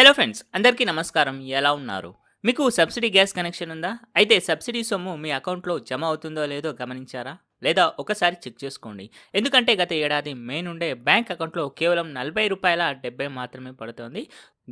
Hello friends అందరికీ నమస్కారం ఎలా ఉన్నారు మీకు సబ్సిడీ గ్యాస్ కనెక్షన్ ఉందా అయితే సబ్సిడీ సొమ్ము మీ అకౌంట్లో జమ అవుతుందో లేదో గమనించారా లేదా ఒకసారి చెక్ చేసుకోండి ఎందుకంటే గత ఏడాది మే నుండే బ్యాంక్ అకౌంట్లో కేవలం నలభై రూపాయల డెబ్బై మాత్రమే పడుతోంది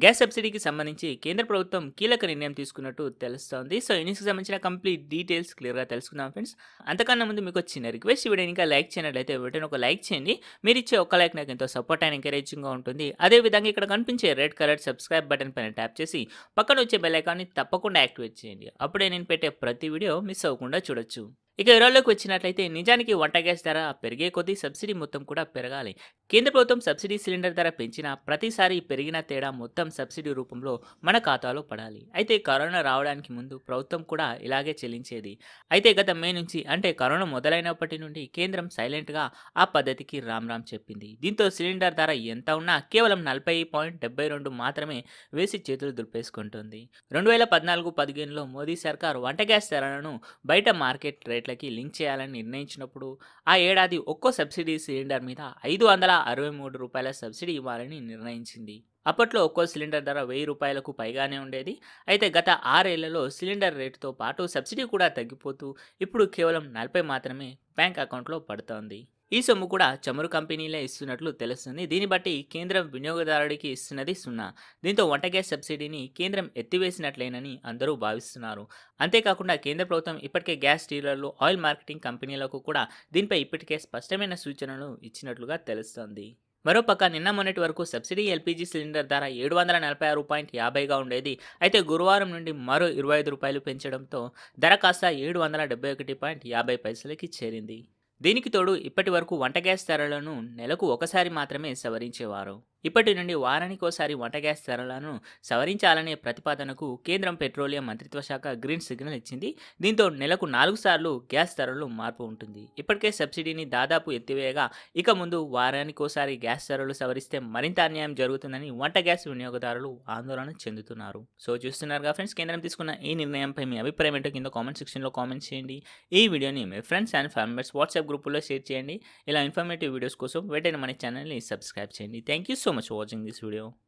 గ్యాస్ సబ్సిడీకి సంబంధించి కేంద్ర ప్రభుత్వం కీలక నిర్ణయం తీసుకున్నట్టు తెలుస్తోంది సో ఇన్నింగ్స్కి సంబంధించిన కంప్లీట్ డీటెయిల్స్ క్లియర్గా తెలుసుకుందాం ఫ్రెండ్స్ అంతకన్నా ముందు మీకు వచ్చిన రిక్వెస్ట్ వీడియో ఇంకా లైక్ చేయనట్లయితే వీడియోని ఒక లైక్ చేయండి మీరు ఇచ్చే ఒక లైక్ నాకు ఎంతో సపోర్ట్ అండ్ ఎంకరేజింగ్గా ఉంటుంది అదేవిధంగా ఇక్కడ కనిపించే రెడ్ కలర్ సబ్స్క్రైబ్ బటన్ పైన ట్యాప్ చేసి పక్కన వచ్చే బెల్ ఐకాన్ని తప్పకుండా యాక్టివేట్ చేయండి అప్పుడే నేను పెట్టే ప్రతి వీడియో మిస్ అవ్వకుండా చూడొచ్చు ఇక వివరాల్లోకి వచ్చినట్లయితే నిజానికి వంట గ్యాస్ ధర పెరిగే కొద్దీ సబ్సిడీ మొత్తం కూడా పెరగాలి కేంద్ర ప్రభుత్వం సబ్సిడీ సిలిండర్ ధర పెంచినా ప్రతిసారి పెరిగిన తేడా మొత్తం సబ్సిడీ రూపంలో మన ఖాతాలో పడాలి అయితే కరోనా రావడానికి ముందు ప్రభుత్వం కూడా ఇలాగే చెల్లించేది అయితే గత మే నుంచి అంటే కరోనా మొదలైనప్పటి నుండి కేంద్రం సైలెంట్గా ఆ పద్ధతికి రామ్ రామ్ చెప్పింది దీంతో సిలిండర్ ధర ఎంత ఉన్నా కేవలం నలభై పాయింట్ డెబ్బై రెండు మాత్రమే వేసి చేతులు దులిపేసుకుంటుంది రెండు వేల పద్నాలుగు పదిహేనులో మోదీ సర్కార్ వంట గ్యాస్ ధరలను బయట మార్కెట్ రేట్ రేట్లకి లింక్ చేయాలని నిర్ణయించినప్పుడు ఆ ఏడాది ఒక్కో సబ్సిడీ సిలిండర్ మీద ఐదు వందల అరవై మూడు రూపాయల సబ్సిడీ ఇవ్వాలని నిర్ణయించింది అప్పట్లో ఒక్కో సిలిండర్ ధర వెయ్యి రూపాయలకు పైగానే ఉండేది అయితే గత ఆరేళ్లలో సిలిండర్ రేటుతో పాటు సబ్సిడీ కూడా తగ్గిపోతూ ఇప్పుడు కేవలం నలభై మాత్రమే బ్యాంక్ అకౌంట్లో పడుతోంది ఈ సొమ్ము కూడా చమురు కంపెనీలే ఇస్తున్నట్లు తెలుస్తుంది దీన్ని బట్టి కేంద్రం వినియోగదారుడికి ఇస్తున్నది సున్నా దీంతో వంట గ్యాస్ సబ్సిడీని కేంద్రం ఎత్తివేసినట్లేనని అందరూ భావిస్తున్నారు అంతేకాకుండా కేంద్ర ప్రభుత్వం ఇప్పటికే గ్యాస్ డీలర్లు ఆయిల్ మార్కెటింగ్ కంపెనీలకు కూడా దీనిపై ఇప్పటికే స్పష్టమైన సూచనలు ఇచ్చినట్లుగా తెలుస్తోంది మరోపక్క నిన్న మొన్నటి వరకు సబ్సిడీ ఎల్పీజీ సిలిండర్ ధర ఏడు వందల నలభై ఆరు పాయింట్ యాభైగా ఉండేది అయితే గురువారం నుండి మరో ఇరవై ఐదు రూపాయలు పెంచడంతో ధర కాస్త ఏడు వందల డెబ్బై ఒకటి పాయింట్ యాభై పైసలకి చేరింది దీనికి తోడు ఇప్పటి వరకు వంట గ్యాస్ ధరలను నెలకు ఒకసారి మాత్రమే సవరించేవారు ఇప్పటి నుండి వారానికోసారి వంట గ్యాస్ ధరలను సవరించాలనే ప్రతిపాదనకు కేంద్రం పెట్రోలియం మంత్రిత్వ శాఖ గ్రీన్ సిగ్నల్ ఇచ్చింది దీంతో నెలకు నాలుగు సార్లు గ్యాస్ ధరలు మార్పు ఉంటుంది ఇప్పటికే సబ్సిడీని దాదాపు ఎత్తివేయగా ఇక ముందు వారానికోసారి గ్యాస్ ధరలు సవరిస్తే మరింత అన్యాయం జరుగుతుందని వంట గ్యాస్ వినియోగదారులు ఆందోళన చెందుతున్నారు సో చూస్తున్నారుగా ఫ్రెండ్స్ కేంద్రం తీసుకున్న ఈ నిర్ణయంపై మీ అభిప్రాయం ఏంటో కింద కామెంట్ సెక్షన్లో కామెంట్ చేయండి ఈ వీడియోని మీ ఫ్రెండ్స్ అండ్ ఫ్యామిలీస్ వాట్సాప్ గ్రూపుల్లో షేర్ చేయండి ఇలా ఇన్ఫర్మేటివ్ వీడియోస్ కోసం వెంటనే మన ఛానల్ని సబ్స్క్రైబ్ చేయండి thank you so so much for watching this video.